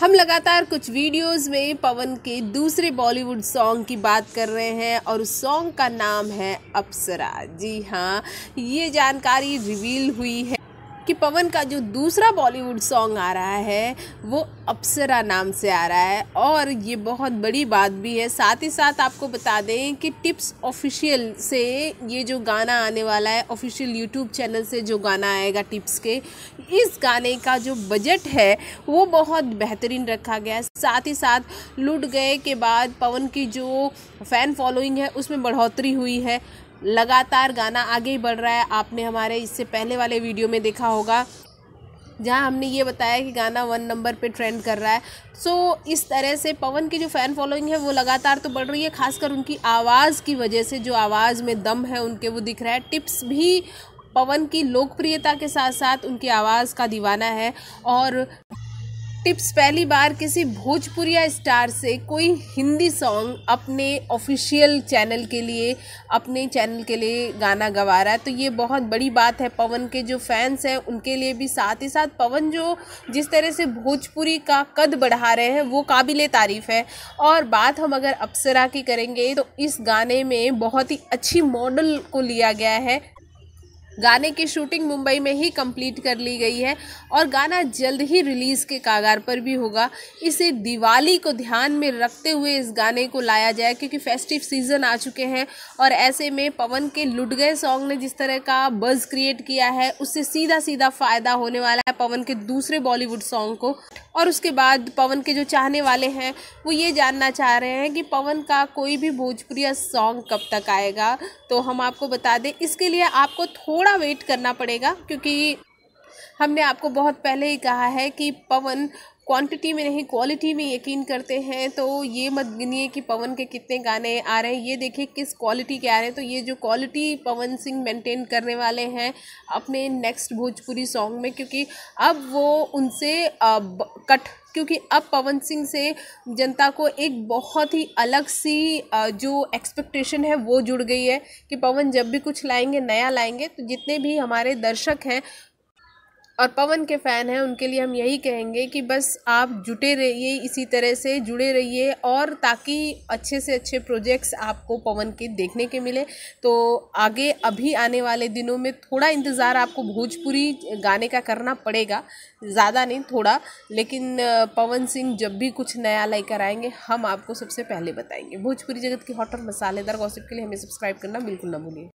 हम लगातार कुछ वीडियोस में पवन के दूसरे बॉलीवुड सॉन्ग की बात कर रहे हैं और उस सॉन्ग का नाम है अप्सरा जी हाँ ये जानकारी रिवील हुई है कि पवन का जो दूसरा बॉलीवुड सॉन्ग आ रहा है वो अप्सरा नाम से आ रहा है और ये बहुत बड़ी बात भी है साथ ही साथ आपको बता दें कि टिप्स ऑफिशियल से ये जो गाना आने वाला है ऑफिशियल यूट्यूब चैनल से जो गाना आएगा टिप्स के इस गाने का जो बजट है वो बहुत बेहतरीन रखा गया है साथ ही साथ लुट गए के बाद पवन की जो फ़ैन फॉलोइंग है उसमें बढ़ोतरी हुई है लगातार गाना आगे ही बढ़ रहा है आपने हमारे इससे पहले वाले वीडियो में देखा होगा जहाँ हमने ये बताया कि गाना वन नंबर पे ट्रेंड कर रहा है सो so, इस तरह से पवन की जो फ़ैन फॉलोइंग है वो लगातार तो बढ़ रही है खासकर उनकी आवाज़ की वजह से जो आवाज़ में दम है उनके वो दिख रहा है टिप्स भी पवन की लोकप्रियता के साथ साथ उनकी आवाज़ का दीवाना है और टिप्स पहली बार किसी भोजपुरिया स्टार से कोई हिंदी सॉन्ग अपने ऑफिशियल चैनल के लिए अपने चैनल के लिए गाना गवा रहा है तो ये बहुत बड़ी बात है पवन के जो फैंस हैं उनके लिए भी साथ ही साथ पवन जो जिस तरह से भोजपुरी का कद बढ़ा रहे हैं वो काबिल तारीफ़ है और बात हम अगर अप्सरा की करेंगे तो इस गाने में बहुत ही अच्छी मॉडल को लिया गया है गाने की शूटिंग मुंबई में ही कंप्लीट कर ली गई है और गाना जल्द ही रिलीज़ के कागार पर भी होगा इसे दिवाली को ध्यान में रखते हुए इस गाने को लाया जाए क्योंकि फेस्टिव सीज़न आ चुके हैं और ऐसे में पवन के लुट गए सॉन्ग ने जिस तरह का बज़ क्रिएट किया है उससे सीधा सीधा फ़ायदा होने वाला है पवन के दूसरे बॉलीवुड सॉन्ग को और उसके बाद पवन के जो चाहने वाले हैं वो ये जानना चाह रहे हैं कि पवन का कोई भी भोजपुरी सॉन्ग कब तक आएगा तो हम आपको बता दें इसके लिए आपको थोड़ा वेट करना पड़ेगा क्योंकि हमने आपको बहुत पहले ही कहा है कि पवन क्वांटिटी में नहीं क्वालिटी में यकीन करते हैं तो ये मत गिनिए कि पवन के कितने गाने आ रहे हैं ये देखिए किस क्वालिटी के आ रहे हैं तो ये जो क्वालिटी पवन सिंह मेंटेन करने वाले हैं अपने नेक्स्ट भोजपुरी सॉन्ग में क्योंकि अब वो उनसे कट क्योंकि अब पवन सिंह से जनता को एक बहुत ही अलग सी जो एक्सपेक्टेशन है वो जुड़ गई है कि पवन जब भी कुछ लाएंगे नया लाएंगे तो जितने भी हमारे दर्शक हैं और पवन के फ़ैन हैं उनके लिए हम यही कहेंगे कि बस आप जुटे रहिए इसी तरह से जुड़े रहिए और ताकि अच्छे से अच्छे प्रोजेक्ट्स आपको पवन के देखने के मिले तो आगे अभी आने वाले दिनों में थोड़ा इंतज़ार आपको भोजपुरी गाने का करना पड़ेगा ज़्यादा नहीं थोड़ा लेकिन पवन सिंह जब भी कुछ नया लेकर आएंगे हम आपको सबसे पहले बताएंगे भोजपुरी जगत की हॉट और मसालेदार गौसिप के लिए हमें सब्सक्राइब करना बिल्कुल ना भूलिए